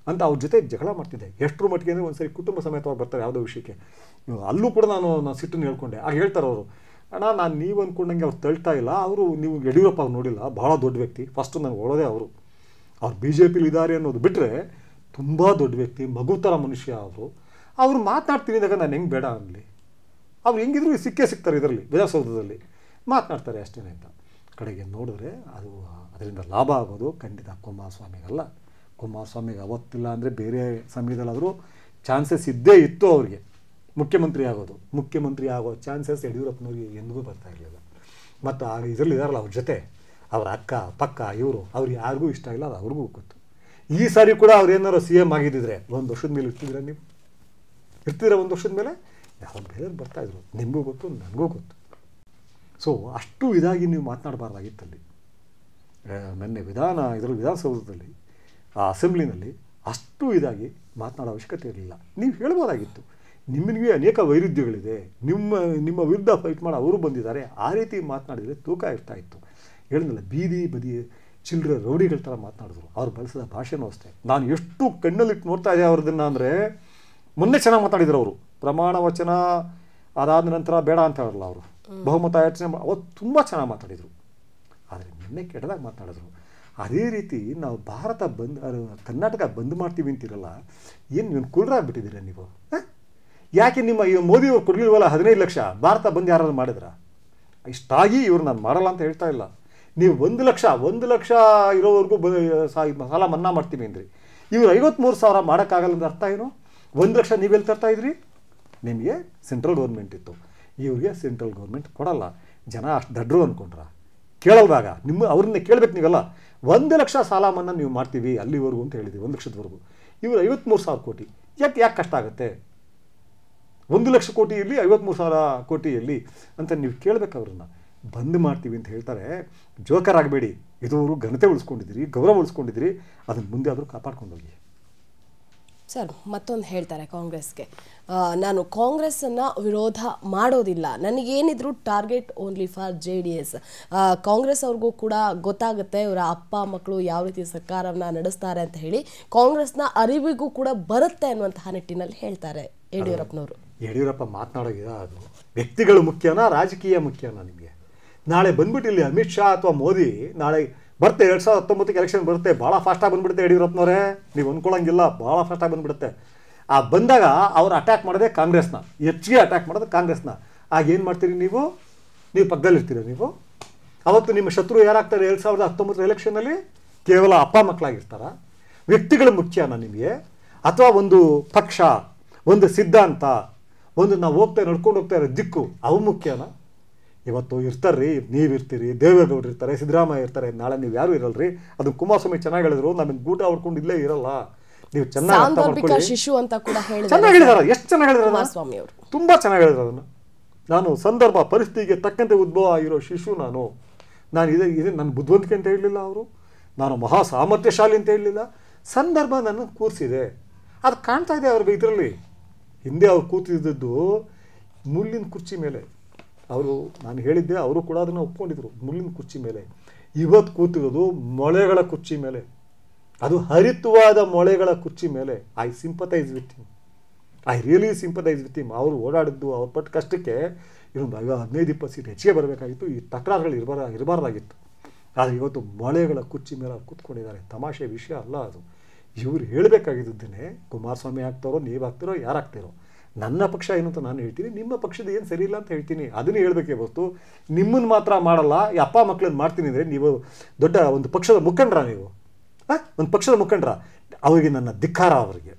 ಅಂತ ಅವ್ರ ಜೊತೆ ಜಗಳ ಮಾಡ್ತಿದ್ದೆ ಎಷ್ಟರ ಮಟ್ಟಿಗೆ ಅಂದರೆ ಒಂದು ಸರಿ ಕುಟುಂಬ ಸಮೇತವಾಗಿ ಬರ್ತಾರೆ ಯಾವುದೋ ವಿಷಯಕ್ಕೆ ಅಲ್ಲೂ ಕೂಡ ನಾನು ನಾನು ಸಿಟ್ಟನ್ನು ಹೇಳ್ಕೊಂಡೆ ಆಗ ಹೇಳ್ತಾರೆ ಅವರು ಅಣ್ಣ ನಾನು ನೀವು ಅಂದ್ಕೊಂಡಂಗೆ ಅವ್ರು ತಳ್ತಾ ಇಲ್ಲ ಅವರು ನೀವು ಯಡಿಯೂರಪ್ಪ ಅವ್ರು ನೋಡಿಲ್ಲ ಭಾಳ ದೊಡ್ಡ ವ್ಯಕ್ತಿ ಫಸ್ಟ್ ನನಗೆ ಓಡೋದೇ ಅವರು ಅವ್ರು ಬಿ ಜೆ ಪಿಲಿ ಇದ್ದಾರೆ ಅನ್ನೋದು ಬಿಟ್ಟರೆ ತುಂಬ ದೊಡ್ಡ ವ್ಯಕ್ತಿ ಮಗು ಥರ ಮನುಷ್ಯ ಅವರು ಅವ್ರು ಮಾತನಾಡ್ತೀನಿದಾಗ ನಾನು ಹೆಂಗೆ ಬೇಡ ಅನ್ನಲಿ ಅವ್ರು ಹೆಂಗಿದ್ರು ಸಿಕ್ಕೇ ಸಿಗ್ತಾರೆ ಇದರಲ್ಲಿ ವಿಧಾನಸೌಧದಲ್ಲಿ ಮಾತನಾಡ್ತಾರೆ ಅಷ್ಟೇ ಅಂತ ಕಡೆಗೆ ನೋಡಿದ್ರೆ ಅದು ಅದರಿಂದ ಲಾಭ ಆಗೋದು ಖಂಡಿತ ಕುಮಾರಸ್ವಾಮಿಗಲ್ಲ ಕುಮಾರಸ್ವಾಮಿಗೆ ಅವತ್ತಿಲ್ಲ ಅಂದರೆ ಬೇರೆ ಸಮಯದಲ್ಲಾದರೂ ಚಾನ್ಸಸ್ ಇದ್ದೇ ಇತ್ತು ಅವ್ರಿಗೆ ಮುಖ್ಯಮಂತ್ರಿ ಆಗೋದು ಮುಖ್ಯಮಂತ್ರಿ ಆಗೋ ಚಾನ್ಸಸ್ ಯಡಿಯೂರಪ್ಪನವ್ರಿಗೆ ಎಂದಿಗೂ ಬರ್ತಾ ಇರಲಿಲ್ಲ ಮತ್ತು ಆಗ ಇದರಲ್ಲಿ ಇದಾರಲ್ಲ ಅವ್ರ ಜೊತೆ ಅವರ ಅಕ್ಕ ಪಕ್ಕ ಇವರು ಅವ್ರು ಯಾರಿಗೂ ಇಷ್ಟ ಇಲ್ಲ ಅದು ಅವ್ರಿಗೂ ಗೊತ್ತು ಈ ಸಾರಿ ಕೂಡ ಅವ್ರು ಏನಾರು ಸಿ ಎಮ್ ಆಗಿದ್ದಿದ್ರೆ ಒಂದು ವರ್ಷದ ಮೇಲೆ ಇರ್ತಿದ್ದೀರಾ ನೀವು ಇರ್ತೀರ ಒಂದು ವರ್ಷದ ಮೇಲೆ ಯಾವ ಬೇರೆಯವ್ರು ಬರ್ತಾಯಿದ್ರು ನಿಮಗೂ ಗೊತ್ತು ನನಗೂ ಗೊತ್ತು ಸೊ ಅಷ್ಟು ಇದಾಗಿ ನೀವು ಮಾತನಾಡಬಾರ್ದಾಗಿತ್ತಲ್ಲಿ ನೆನ್ನೆ ವಿಧಾನ ಇದರಲ್ಲಿ ವಿಧಾನಸೌಧದಲ್ಲಿ ಆ ಅಸೆಂಬ್ಲಿನಲ್ಲಿ ಅಷ್ಟು ಇದಾಗಿ ಮಾತನಾಡೋ ಅವಶ್ಯಕತೆ ಇರಲಿಲ್ಲ ನೀವು ಹೇಳ್ಬೋದಾಗಿತ್ತು ನಿಮ್ಮನಿಗೆ ಅನೇಕ ವೈರುಧ್ಯಗಳಿದೆ ನಿಮ್ಮ ನಿಮ್ಮ ವಿರುದ್ಧ ಫೈಟ್ ಮಾಡಿ ಅವರು ಬಂದಿದ್ದಾರೆ ಆ ರೀತಿ ಮಾತನಾಡಿದರೆ ತೂಕ ಇರ್ತಾ ಇತ್ತು ಹೇಳಿದ್ನಲ್ಲ ಬೀದಿ ಬದಿ ಚಿಲ್ಲರೆ ರೌಡಿಗಳ ಥರ ಮಾತನಾಡಿದ್ರು ಅವ್ರು ಬಳಸಿದ ಭಾಷೆನೂ ಅಷ್ಟೇ ನಾನು ಎಷ್ಟು ಕಣ್ಣಲ್ಲಿಟ್ಟು ನೋಡ್ತಾ ಇದ್ದೆ ಅವ್ರದನ್ನು ಅಂದರೆ ಮೊನ್ನೆ ಚೆನ್ನಾಗಿ ಮಾತಾಡಿದ್ರು ಅವರು ಪ್ರಮಾಣ ವಚನ ಅದಾದ ನಂತರ ಬೇಡ ಅಂತ ಹೇಳಲ್ಲ ಅವರು ಬಹುಮತ ಯಾಚನೆ ಅವತ್ತು ತುಂಬ ಚೆನ್ನಾಗಿ ಮಾತಾಡಿದರು ಆದರೆ ನಿನ್ನೆ ಕೆಟ್ಟದಾಗ ಮಾತಾಡಿದ್ರು ಅದೇ ರೀತಿ ನಾವು ಭಾರತ ಬಂದ್ ಕರ್ನಾಟಕ ಬಂದ್ ಮಾಡ್ತೀವಿ ಅಂತಿರಲ್ಲ ಏನು ನೀವು ಕುಲ್ರಾಗ್ಬಿಟ್ಟಿದ್ದೀರಾ ನೀವು ಯಾಕೆ ನಿಮ್ಮ ಈ ಮೋದಿಯವರು ಕೊಡಲಿಲ್ವಲ್ಲ ಹದಿನೈದು ಲಕ್ಷ ಭಾರತ ಬಂದು ಯಾರಾದ್ರು ಮಾಡಿದ್ರ ಇಷ್ಟಾಗಿ ಇವ್ರು ನಾನು ಮಾಡಲ್ಲ ಅಂತ ಹೇಳ್ತಾ ಇಲ್ಲ ನೀವು ಒಂದು ಲಕ್ಷ ಒಂದು ಲಕ್ಷ ಇರೋವರೆಗೂ ಬ ಸಾಲ ಮನ್ನಾ ಮಾಡ್ತೀವಿ ಅಂದ್ರಿ ಇವ್ರು ಮೂರು ಸಾವಿರ ಮಾಡೋಕ್ಕಾಗಲ್ಲ ಅಂದ್ರೆ ಅರ್ಥ ಏನು ಒಂದು ಲಕ್ಷ ನೀವೆಲ್ಲಿ ತರ್ತಾ ಇದ್ರಿ ನಿಮಗೆ ಸೆಂಟ್ರಲ್ ಗೌರ್ಮೆಂಟ್ ಇತ್ತು ಇವರಿಗೆ ಸೆಂಟ್ರಲ್ ಗೌರ್ಮೆಂಟ್ ಕೊಡಲ್ಲ ಜನ ಅಷ್ಟು ದಡ್ರು ಅಂದ್ಕೊಂಡ್ರ ಕೇಳಲ್ವಾಗ ನಿಮ್ಮ ಅವ್ರನ್ನ ಕೇಳಬೇಕು ನೀವೆಲ್ಲ ಒಂದು ಲಕ್ಷ ಸಾಲ ಮನ್ನಾ ನೀವು ಮಾಡ್ತೀವಿ ಅಲ್ಲಿವರೆಗೂ ಅಂತ ಹೇಳಿದ್ವಿ ಒಂದು ಲಕ್ಷದವರೆಗೂ ಇವರು ಐವತ್ತ್ಮೂರು ಸಾವಿರ ಕೋಟಿ ಯಾಕೆ ಯಾಕೆ ಕಷ್ಟ ಆಗುತ್ತೆ ಒಂದು ಲಕ್ಷ ಕೋಟಿ ಇರಲಿ ಐವತ್ಮೂರು ಸಾವಿರ ಕೋಟಿ ಇರಲಿ ಅಂತ ನೀವು ಕೇಳಬೇಕು ಅವ್ರನ್ನ ಬಂದ್ ಮಾಡ್ತೀವಿ ಅಂತ ಹೇಳ್ತಾರೆ ಜೋಕರ್ ಆಗಬೇಡಿ ಇದುವರು ಘನತೆ ಉಳಿಸ್ಕೊಂಡಿದ್ದೀರಿ ಗೌರವ ಉಳಿಸ್ಕೊಂಡಿದ್ದೀರಿ ಅದನ್ನ ಮುಂದೆ ಆದರೂ ಕಾಪಾಡ್ಕೊಂಡು ಹೋಗಿ ಸರ್ ಮತ್ತೊಂದು ಹೇಳ್ತಾರೆ ಕಾಂಗ್ರೆಸ್ಗೆ ನಾನು ಕಾಂಗ್ರೆಸ್ಸನ್ನು ವಿರೋಧ ಮಾಡೋದಿಲ್ಲ ನನಗೇನಿದ್ರು target only for J D S Congress ಅವ್ರಿಗೂ ಕೂಡ ಗೊತ್ತಾಗುತ್ತೆ ಇವರ ಅಪ್ಪ ಮಕ್ಕಳು ಯಾವ ರೀತಿ ಸರ್ಕಾರವನ್ನು ನಡೆಸ್ತಾರೆ ಅಂತ ಹೇಳಿ ಕಾಂಗ್ರೆಸ್ನ ಅರಿವಿಗೂ ಕೂಡ ಬರುತ್ತೆ ಅನ್ನುವಂತಹ ನಿಟ್ಟಿನಲ್ಲಿ ಹೇಳ್ತಾರೆ ಯಡಿಯೂರಪ್ಪನವರು ಯಡಿಯೂರಪ್ಪ ಮಾತನಾಡೋ ಅದು ವ್ಯಕ್ತಿಗಳು ಮುಖ್ಯನಾ ರಾಜಕೀಯ ಮುಖ್ಯನಾ ನಿಮಗೆ ನಾಳೆ ಬಂದ್ಬಿಟ್ಟು ಇಲ್ಲಿ ಅಮಿತ್ ಶಾ ಅಥವಾ ಮೋದಿ ನಾಳೆ ಬರ್ತೆ ಎರಡು ಸಾವಿರದ ಹತ್ತೊಂಬತ್ತಕ್ಕೆ ಎಲೆಕ್ಷನ್ ಬರುತ್ತೆ ಭಾಳ ಫಾಸ್ಟಾಗಿ ಬಂದುಬಿಡುತ್ತೆ ಯಡಿಯೂರಪ್ಪನವರೇ ನೀವು ಅಂದ್ಕೊಳ್ಳೋಂಗಿಲ್ಲ ಭಾಳ ಫಾಸ್ಟಾಗಿ ಬಂದುಬಿಡುತ್ತೆ ಆ ಬಂದಾಗ ಅವ್ರು ಅಟ್ಯಾಕ್ ಮಾಡೋದೇ ಕಾಂಗ್ರೆಸ್ನ ಹೆಚ್ಚಿಗೆ ಅಟ್ಯಾಕ್ ಮಾಡೋದು ಕಾಂಗ್ರೆಸ್ನ ಆಗ ಏನು ಮಾಡ್ತೀರಿ ನೀವು ನೀವು ಪಕ್ಕದಲ್ಲಿರ್ತೀರ ನೀವು ಅವತ್ತು ನಿಮ್ಮ ಶತ್ರು ಯಾರಾಗ್ತಾರೆ ಎರಡು ಸಾವಿರದ ಹತ್ತೊಂಬತ್ತರ ಎಲೆಕ್ಷನಲ್ಲಿ ಕೇವಲ ಅಪ್ಪ ಮಕ್ಕಳಾಗಿರ್ತಾರ ವ್ಯಕ್ತಿಗಳು ಮುಖ್ಯನಾ ನಿಮಗೆ ಅಥವಾ ಒಂದು ಪಕ್ಷ ಒಂದು ಸಿದ್ಧಾಂತ ಒಂದು ನಾವು ಹೋಗ್ತಾ ನಡ್ಕೊಂಡು ಹೋಗ್ತಾ ಇರೋ ದಿಕ್ಕು ಅವು ಮುಖ್ಯನಾ ಇವತ್ತು ಇರ್ತಾರ್ರಿ ನೀವು ಇರ್ತೀರಿ ದೇವೇಗೌಡರು ಇರ್ತಾರೆ ಸಿದ್ದರಾಮಯ್ಯ ಇರ್ತಾರೆ ನಾಳೆ ನೀವು ಯಾರು ಇರಲ್ರಿ ಅದು ಕುಮಾರಸ್ವಾಮಿ ಚೆನ್ನಾಗಿ ಹೇಳಿದ್ರು ನಮಗೆ ಗೂಟ ಹೊಡ್ಕೊಂಡು ಇಲ್ಲೇ ಇರಲ್ಲ ನೀವು ಚೆನ್ನಾಗಿ ಶಿಶು ಅಂತ ಕೂಡ ಚೆನ್ನಾಗಿ ಹೇಳಿದಾರ ಎಷ್ಟು ಚೆನ್ನಾಗಿ ಅವರು ತುಂಬ ಚೆನ್ನಾಗಿ ಹೇಳಿದ್ರು ಅದನ್ನು ನಾನು ಸಂದರ್ಭ ಪರಿಸ್ಥಿತಿಗೆ ತಕ್ಕಂತೆ ಉದ್ಭವ ಆಗಿರೋ ಶಿಶು ನಾನು ನಾನು ಇದೇ ಇದೇ ನನ್ನ ಬುದ್ಧಿವಂತಿಕೆ ಅಂತ ಹೇಳಲಿಲ್ಲ ಅವರು ನಾನು ಮಹಾ ಸಾಮರ್ಥ್ಯಶಾಲಿ ಅಂತ ಹೇಳಲಿಲ್ಲ ಸಂದರ್ಭ ನನ್ನ ಕೂರಿಸಿದೆ ಅದು ಕಾಣ್ತಾ ಇದೆ ಅವ್ರಿಗೆ ಇದರಲ್ಲಿ ಹಿಂದೆ ಅವ್ರು ಕೂತಿದ್ದದ್ದು ಮುಳ್ಳಿನ ಕುರ್ಚಿ ಮೇಲೆ ಅವರು ನಾನು ಹೇಳಿದ್ದೆ ಅವರು ಕೂಡ ಅದನ್ನು ಒಪ್ಕೊಂಡಿದ್ರು ಮುಳ್ಳಿನ ಕುರ್ಚಿ ಮೇಲೆ ಇವತ್ತು ಕೂತಿರೋದು ಮೊಳೆಗಳ ಕುರ್ಚಿ ಮೇಲೆ ಅದು ಹರಿತವಾದ ಮೊಳೆಗಳ ಕುರ್ಚಿ ಮೇಲೆ I sympathise with him I really sympathise with him ಅವರು ಓಡಾಡಿದ್ದು ಅವ್ರ ಪಟ್ಟ ಕಷ್ಟಕ್ಕೆ ಇನ್ನೊಂದು ಐವತ್ತು ಹದಿನೈದು ಇಪ್ಪತ್ತು ಸೀಟ್ ಹೆಚ್ಚಿಗೆ ಬರಬೇಕಾಗಿತ್ತು ಈ ತಕರಾರುಗಳು ಇರಬಾರ ಇರಬಾರ್ದಾಗಿತ್ತು ಆದರೆ ಇವತ್ತು ಮೊಳೆಗಳ ಕುರ್ಚಿ ಮೇಲೆ ಅವ್ರು ಕೂತ್ಕೊಂಡಿದ್ದಾರೆ ತಮಾಷೆ ವಿಷಯ ಅಲ್ಲ ಅದು ಇವ್ರು ಹೇಳಬೇಕಾಗಿದ್ದೇನೆ ಕುಮಾರಸ್ವಾಮಿ ಆಗ್ತಾರೋ ನೀವು ಆಗ್ತಿರೋ ಯಾರಾಗ್ತಿರೋ ನನ್ನ ಪಕ್ಷ ಏನು ಅಂತ ನಾನು ಹೇಳ್ತೀನಿ ನಿಮ್ಮ ಪಕ್ಷದ ಏನು ಸರಿ ಇಲ್ಲ ಅಂತ ಹೇಳ್ತೀನಿ ಅದನ್ನೇ ಹೇಳಬೇಕೇ ಹೊರತು ನಿಮ್ಮನ್ನು ಮಾತ್ರ ಮಾಡಲ್ಲ ಈ ಅಪ್ಪ ಮಕ್ಕಳನ್ನ ಮಾಡ್ತೀನಿ ಅಂದರೆ ನೀವು ದೊಡ್ಡ ಒಂದು ಪಕ್ಷದ ಮುಖಂಡ್ರ ನೀವು ಒಂದು ಪಕ್ಷದ ಮುಖಂಡ್ರ ಅವರಿಗೆ ನನ್ನ ಧಿಕ್ಕಾರ ಅವರಿಗೆ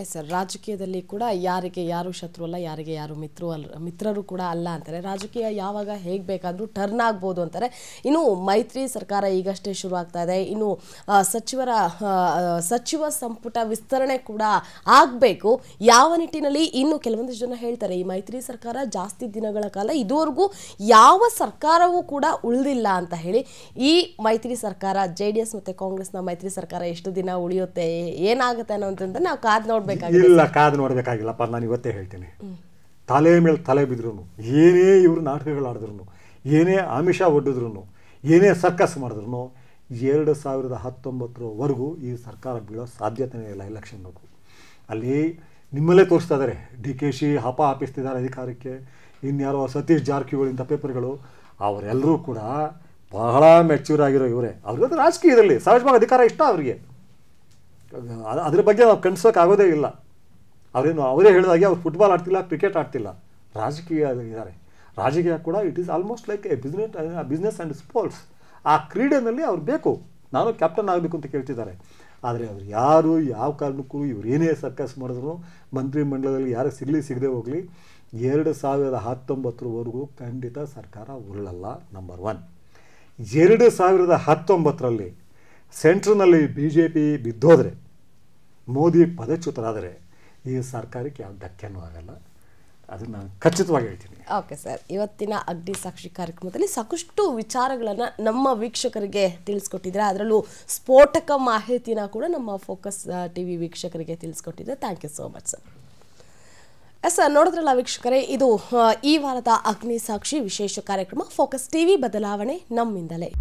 ಎಸ್ ಸರ್ ರಾಜಕೀಯದಲ್ಲಿ ಕೂಡ ಯಾರಿಗೆ ಯಾರು ಶತ್ರು ಅಲ್ಲ ಯಾರಿಗೆ ಯಾರು ಮಿತ್ರರು ಅಲ್ಲ ಮಿತ್ರರು ಕೂಡ ಅಲ್ಲ ಅಂತಾರೆ ರಾಜಕೀಯ ಯಾವಾಗ ಹೇಗೆ ಬೇಕಾದರೂ ಟರ್ನ್ ಆಗ್ಬೋದು ಅಂತಾರೆ ಇನ್ನು ಮೈತ್ರಿ ಸರ್ಕಾರ ಈಗಷ್ಟೇ ಶುರು ಆಗ್ತಾ ಇದೆ ಇನ್ನು ಸಚಿವರ ಸಚಿವ ಸಂಪುಟ ವಿಸ್ತರಣೆ ಕೂಡ ಆಗಬೇಕು ಯಾವ ನಿಟ್ಟಿನಲ್ಲಿ ಇನ್ನು ಕೆಲವೊಂದಿಷ್ಟು ಜನ ಹೇಳ್ತಾರೆ ಈ ಮೈತ್ರಿ ಸರ್ಕಾರ ಜಾಸ್ತಿ ದಿನಗಳ ಕಾಲ ಇದುವರೆಗೂ ಯಾವ ಸರ್ಕಾರವೂ ಕೂಡ ಉಳಿದಿಲ್ಲ ಅಂತ ಹೇಳಿ ಈ ಮೈತ್ರಿ ಸರ್ಕಾರ ಜೆ ಡಿ ಎಸ್ ಮತ್ತು ಕಾಂಗ್ರೆಸ್ನ ಮೈತ್ರಿ ಸರ್ಕಾರ ಎಷ್ಟು ದಿನ ಉಳಿಯುತ್ತೆ ಏನಾಗುತ್ತೆ ಅನ್ನೋದನ್ನ ನಾವು ಕಾದ್ ನೋಡಿ ಇಲ್ಲ ಕಾದು ನೋಡಬೇಕಾಗಿಲ್ಲಪ್ಪ ನಾನು ಇವತ್ತೇ ಹೇಳ್ತೀನಿ ತಲೆ ಮೇಲೆ ತಲೆ ಬಿದ್ರು ಏನೇ ಇವರು ನಾಟಕಗಳಾಡಿದ್ರು ಏನೇ ಆಮಿಷ ಒಡ್ಡಿದ್ರು ಏನೇ ಸರ್ಕಸ್ ಮಾಡಿದ್ರು ಎರಡು ಸಾವಿರದ ಹತ್ತೊಂಬತ್ತರವರೆಗೂ ಈ ಸರ್ಕಾರ ಬೀಳೋ ಸಾಧ್ಯತೆಯೇ ಇಲ್ಲ ಎಲೆಕ್ಷನ್ಗೂ ಅಲ್ಲಿ ನಿಮ್ಮಲ್ಲೇ ತೋರಿಸ್ತಾ ಇದ್ದಾರೆ ಡಿ ಕೆ ಶಿ ಹಪ ಹಾಪಿಸ್ತಿದ್ದಾರೆ ಅಧಿಕಾರಕ್ಕೆ ಇನ್ಯಾರೋ ಸತೀಶ್ ಜಾರಕಿಹೊಳಿ ಇಂಥ ಪೇಪರ್ಗಳು ಅವರೆಲ್ಲರೂ ಕೂಡ ಬಹಳ ಮೆಚ್ಯೂರ್ ಆಗಿರೋ ಇವರೇ ಅವ್ರಿಗಂತ ರಾಜಕೀಯದಲ್ಲಿ ಸಹಜವಾಗಿ ಅಧಿಕಾರ ಇಷ್ಟ ಅವರಿಗೆ ಅದ್ರ ಬಗ್ಗೆ ನಾವು ಆಗೋದೇ ಇಲ್ಲ ಅವರೇನು ಅವರೇ ಹೇಳಿದಾಗೆ ಅವ್ರು ಫುಟ್ಬಾಲ್ ಆಡ್ತಿಲ್ಲ ಕ್ರಿಕೆಟ್ ಆಡ್ತಿಲ್ಲ ರಾಜಕೀಯ ಇದ್ದಾರೆ ರಾಜಕೀಯ ಕೂಡ it is almost like a business business and sports ಆ ಕ್ರೀಡೆಯಲ್ಲಿ ಅವ್ರು ಬೇಕು ನಾನು ಕ್ಯಾಪ್ಟನ್ ಆಗಬೇಕು ಅಂತ ಕೇಳ್ತಿದ್ದಾರೆ ಆದರೆ ಅವ್ರು ಯಾರು ಯಾವ ಕಾರಣಕ್ಕೂ ಇವರೇನೇ ಸರ್ಕಸ್ ಮಾಡಿದ್ರು ಮಂಡಲದಲ್ಲಿ ಯಾರು ಸಿಗಲಿ ಸಿಗದೆ ಹೋಗಲಿ ಎರಡು ಸಾವಿರದ ಹತ್ತೊಂಬತ್ತರವರೆಗೂ ಖಂಡಿತ ಸರ್ಕಾರ ಉರುಳಲ್ಲ ನಂಬರ್ ಒನ್ ಎರಡು ಸಾವಿರದ ಹತ್ತೊಂಬತ್ತರಲ್ಲಿ ಸೆಂಟ್ರ್ನಲ್ಲಿ ಬಿ ಜೆ ಪಿ ಬಿದ್ದೋದ್ರೆ ಮೋದಿ ಪದಚ್ಯುತರಾದರೆ ಈ ಸರ್ಕಾರಕ್ಕೆ ಯಾವ ಧಕ್ಕೆನೂ ಆಗಲ್ಲ ಅದನ್ನು ಖಚಿತವಾಗಿ ಹೇಳ್ತೀನಿ ಓಕೆ ಸರ್ ಇವತ್ತಿನ ಅಗ್ನಿ ಸಾಕ್ಷಿ ಕಾರ್ಯಕ್ರಮದಲ್ಲಿ ಸಾಕಷ್ಟು ವಿಚಾರಗಳನ್ನು ನಮ್ಮ ವೀಕ್ಷಕರಿಗೆ ತಿಳಿಸ್ಕೊಟ್ಟಿದ್ರೆ ಅದರಲ್ಲೂ ಸ್ಫೋಟಕ ಮಾಹಿತಿನ ಕೂಡ ನಮ್ಮ ಫೋಕಸ್ ಟಿ ವಿ ವೀಕ್ಷಕರಿಗೆ ತಿಳಿಸ್ಕೊಟ್ಟಿದ್ರೆ thank you so much sir yes ನೋಡಿದ್ರಲ್ಲ ವೀಕ್ಷಕರೇ ಇದು ಈ ವಾರದ ಅಗ್ನಿ ಸಾಕ್ಷಿ ವಿಶೇಷ ಕಾರ್ಯಕ್ರಮ ಫೋಕಸ್ ಟಿವಿ ಬದಲಾವಣೆ ನಮ್ಮಿಂದಲೇ